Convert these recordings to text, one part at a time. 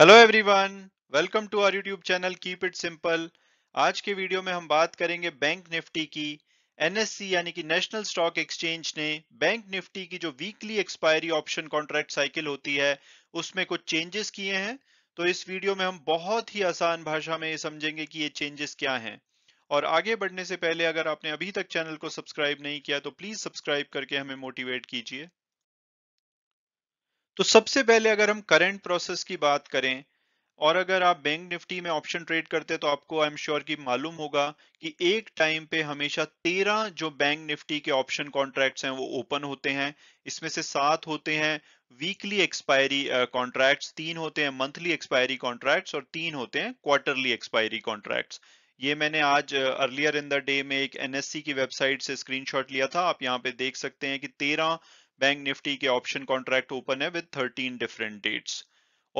hello everyone welcome to our YouTube channel keep it simple आज के video में हम बात करेंगे बैंक निफ्टी की एनएससी यानी कि नेशनल स्टॉक एक्सचेंज ने बैंक निफ्टी की जो weekly expiry option contract cycle होती है उसमें कुछ चेंजेस किए हैं तो इस वीडियो में हम बहुत ही आसान भाषा में ये समझेंगे कि ये चेंजेस क्या हैं और आगे बढ़ने से पहले अगर आपने अभी तक चैनल को सब्सक्राइब नहीं किया तो प्लीज सब्सक्राइब करके हमें मोटिवेट कीजिए तो सबसे पहले अगर हम करंट प्रोसेस की बात करें और अगर आप बैंक निफ्टी में ऑप्शन ट्रेड करते हैं तो आपको आई एम श्योर की मालूम होगा कि एक टाइम पे हमेशा तेरह जो बैंक निफ्टी के ऑप्शन कॉन्ट्रैक्ट्स हैं वो ओपन होते हैं इसमें से सात होते हैं वीकली एक्सपायरी कॉन्ट्रैक्ट्स तीन होते हैं मंथली एक्सपायरी कॉन्ट्रैक्ट्स और तीन होते हैं क्वार्टरली एक्सपायरी कॉन्ट्रैक्ट्स ये मैंने आज अर्लियर इन द डे में एक एनएससी की वेबसाइट से स्क्रीनशॉट लिया था आप यहाँ पे देख सकते हैं कि तेरह बैंक निफ्टी के ऑप्शन कॉन्ट्रैक्ट ओपन है विद 13 डिफरेंट डेट्स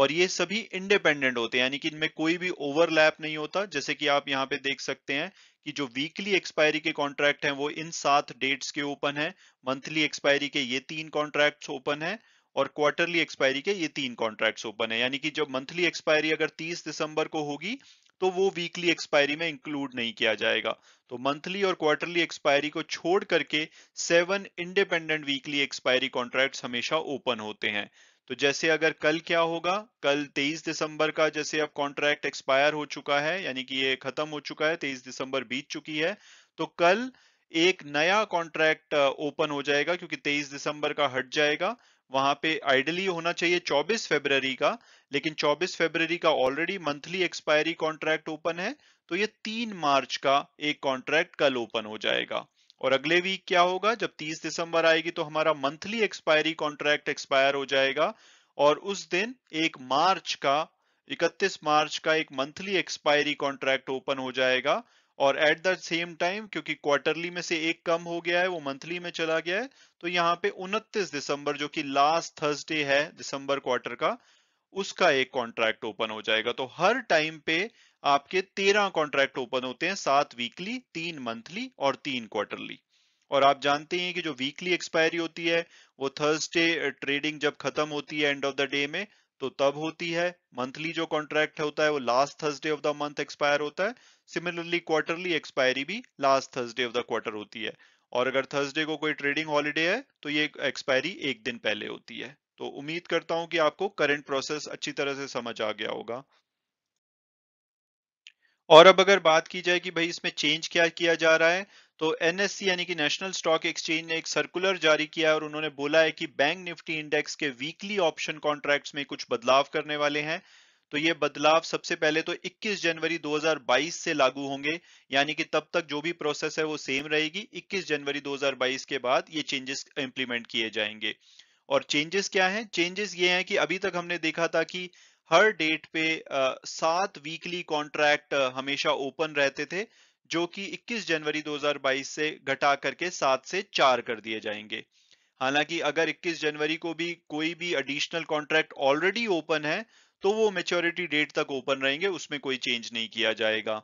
और ये सभी इंडिपेंडेंट होते हैं यानी कि इनमें कोई भी ओवरलैप नहीं होता जैसे कि आप यहाँ पे देख सकते हैं कि जो वीकली एक्सपायरी के कॉन्ट्रैक्ट हैं वो इन सात डेट्स के ओपन है मंथली एक्सपायरी के ये तीन कॉन्ट्रैक्ट्स ओपन है और क्वार्टरली एक्सपायरी के ये तीन कॉन्ट्रैक्ट्स ओपन है यानी कि जब मंथली एक्सपायरी अगर 30 दिसंबर को होगी तो वो वीकली एक्सपायरी में इंक्लूड नहीं किया जाएगा तो मंथली और क्वार्टरली एक्सपायरी को छोड़ करके seven independent weekly expiry contract हमेशा ओपन होते हैं तो जैसे अगर कल क्या होगा कल 23 दिसंबर का जैसे अब कॉन्ट्रैक्ट एक्सपायर हो चुका है यानी कि ये खत्म हो चुका है 23 दिसंबर बीत चुकी है तो कल एक नया कॉन्ट्रैक्ट ओपन हो जाएगा क्योंकि 23 दिसंबर का हट जाएगा वहां पे आइडली होना चाहिए 24 फरवरी का लेकिन 24 फरवरी का already monthly expiry contract open है तो ये 3 मार्च का एक कॉन्ट्रैक्ट कल ओपन हो जाएगा और अगले वीक क्या होगा जब 30 दिसंबर आएगी तो हमारा मंथली एक्सपायरी कॉन्ट्रैक्ट एक्सपायर हो जाएगा और उस दिन एक मार्च का 31 मार्च का एक मंथली एक्सपायरी कॉन्ट्रैक्ट ओपन हो जाएगा और एट द सेम टाइम क्योंकि क्वार्टरली में से एक कम हो गया है वो मंथली में चला गया है तो यहाँ पे 29 दिसंबर जो कि लास्ट थर्सडे है दिसंबर क्वार्टर का उसका एक कॉन्ट्रैक्ट ओपन हो जाएगा तो हर टाइम पे आपके 13 कॉन्ट्रैक्ट ओपन होते हैं सात वीकली तीन मंथली और तीन क्वार्टरली और आप जानते हैं कि जो वीकली एक्सपायरी होती है वो थर्सडे ट्रेडिंग uh, जब खत्म होती है एंड ऑफ द डे में तो तब होती है मंथली जो कॉन्ट्रैक्ट होता है वो last Thursday of the month expire होता है सिमिलरली क्वार्टरली एक्सपायरी भी last Thursday of the quarter होती है और अगर थर्सडे को कोई ट्रेडिंग हॉलीडे है तो ये एक्सपायरी एक दिन पहले होती है तो उम्मीद करता हूं कि आपको करंट प्रोसेस अच्छी तरह से समझ आ गया होगा और अब अगर बात की जाए कि भाई इसमें चेंज क्या किया जा रहा है तो एनएससी यानी कि नेशनल स्टॉक एक्सचेंज ने एक सर्कुलर जारी किया और उन्होंने बोला है कि बैंक निफ्टी इंडेक्स के वीकली ऑप्शन कॉन्ट्रैक्ट्स में कुछ बदलाव करने वाले हैं तो ये बदलाव सबसे पहले तो 21 जनवरी 2022 से लागू होंगे यानी कि तब तक जो भी प्रोसेस है वो सेम रहेगी 21 जनवरी 2022 के बाद ये चेंजेस इंप्लीमेंट किए जाएंगे और चेंजेस क्या हैं चेंजेस ये हैं कि अभी तक हमने देखा था कि हर डेट पे सात वीकली कॉन्ट्रैक्ट हमेशा ओपन रहते थे जो कि 21 जनवरी 2022 से घटा करके सात से चार कर दिए जाएंगे हालांकि अगर 21 जनवरी को भी कोई भी एडिशनल कॉन्ट्रैक्ट ऑलरेडी ओपन है तो वो मेच्योरिटी डेट तक ओपन रहेंगे उसमें कोई चेंज नहीं किया जाएगा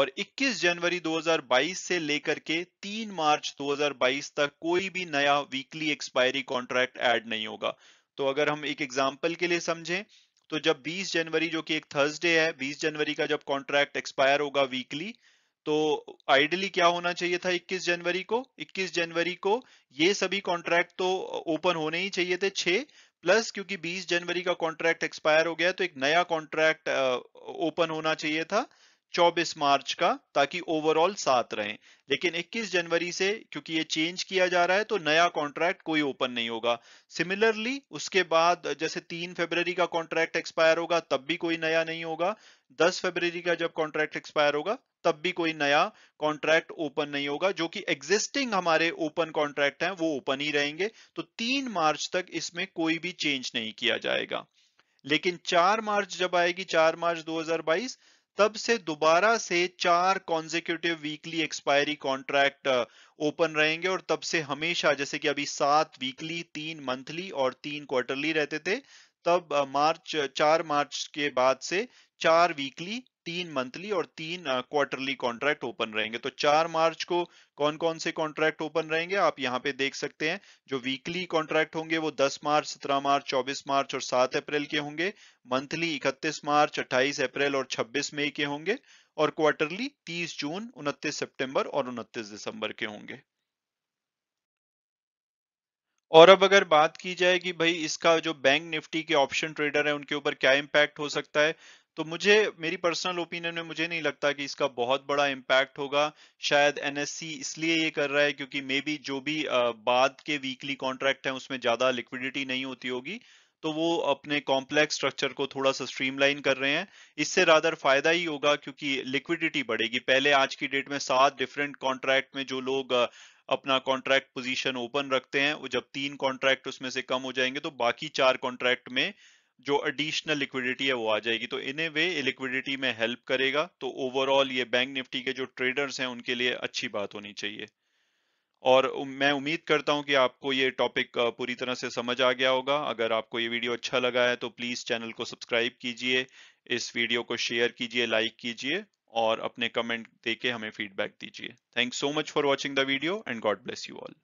और 21 जनवरी 2022 से लेकर के 3 मार्च 2022 तक कोई भी नया वीकली एक्सपायरी कॉन्ट्रैक्ट ऐड नहीं होगा तो अगर हम एक एग्जाम्पल के लिए समझें तो जब 20 जनवरी जो कि एक थर्सडे है 20 जनवरी का जब कॉन्ट्रैक्ट एक्सपायर होगा वीकली तो आइडली क्या होना चाहिए था 21 जनवरी को 21 जनवरी को ये सभी कॉन्ट्रैक्ट तो ओपन होने ही चाहिए थे छह प्लस क्योंकि 20 जनवरी का कॉन्ट्रैक्ट एक्सपायर हो गया तो एक नया कॉन्ट्रैक्ट ओपन होना चाहिए था 24 मार्च का ताकि ओवरऑल सात रहें लेकिन 21 जनवरी से क्योंकि ये चेंज किया जा रहा है तो नया कॉन्ट्रैक्ट कोई ओपन नहीं होगा सिमिलरली उसके बाद जैसे 3 फरवरी का कॉन्ट्रैक्ट एक्सपायर होगा तब भी कोई नया नहीं होगा 10 फरवरी का जब कॉन्ट्रैक्ट एक्सपायर होगा तब भी कोई नया कॉन्ट्रैक्ट ओपन नहीं होगा जो कि एग्जिस्टिंग हमारे ओपन कॉन्ट्रैक्ट हैं वो ओपन ही रहेंगे तो तीन मार्च तक इसमें कोई भी चेंज नहीं किया जाएगा लेकिन चार मार्च जब आएगी चार मार्च दो तब से दोबारा से चार consecutive weekly expiry contract open रहेंगे और तब से हमेशा जैसे कि अभी सात वीकली तीन मंथली और तीन क्वार्टरली रहते थे तब मार्च चार मार्च के बाद से चार वीकली तीन मंथली और तीन क्वार्टरली कॉन्ट्रैक्ट ओपन रहेंगे तो चार मार्च को कौन कौन से कॉन्ट्रैक्ट ओपन रहेंगे आप यहाँ पे देख सकते हैं जो वीकली कॉन्ट्रैक्ट होंगे वो 10 मार्च 17 मार्च 24 मार्च और 7 अप्रैल के होंगे मंथली 31 मार्च 28 अप्रैल और 26 मई के होंगे और क्वार्टरली 30 जून 29 सितंबर और 29 दिसंबर के होंगे और अब अगर बात की जाए कि भाई इसका जो बैंक निफ्टी के ऑप्शन ट्रेडर है उनके ऊपर क्या इम्पैक्ट हो सकता है तो मुझे मेरी पर्सनल ओपिनियन में मुझे नहीं लगता कि इसका बहुत बड़ा इम्पैक्ट होगा शायद एनएससी इसलिए ये कर रहा है क्योंकि मे बी जो भी बाद के वीकली कॉन्ट्रैक्ट है उसमें ज्यादा लिक्विडिटी नहीं होती होगी तो वो अपने कॉम्प्लेक्स स्ट्रक्चर को थोड़ा सा स्ट्रीमलाइन कर रहे हैं इससे रादर फायदा ही होगा क्योंकि लिक्विडिटी बढ़ेगी पहले आज की डेट में सात डिफरेंट कॉन्ट्रैक्ट में जो लोग अपना कॉन्ट्रैक्ट पोजीशन ओपन रखते हैं जब तीन कॉन्ट्रैक्ट उसमें से कम हो जाएंगे तो बाकी चार कॉन्ट्रैक्ट में जो एडिशनल लिक्विडिटी है वो आ जाएगी तो इन ए वे लिक्विडिटी में हेल्प करेगा तो ओवरऑल ये बैंक निफ्टी के जो ट्रेडर्स हैं उनके लिए अच्छी बात होनी चाहिए और मैं उम्मीद करता हूं कि आपको ये टॉपिक पूरी तरह से समझ आ गया होगा अगर आपको ये वीडियो अच्छा लगा है तो प्लीज़ चैनल को सब्सक्राइब कीजिए इस वीडियो को शेयर कीजिए लाइक कीजिए और अपने कमेंट देके हमें फीडबैक दीजिए thank so much for watching the video and God bless you all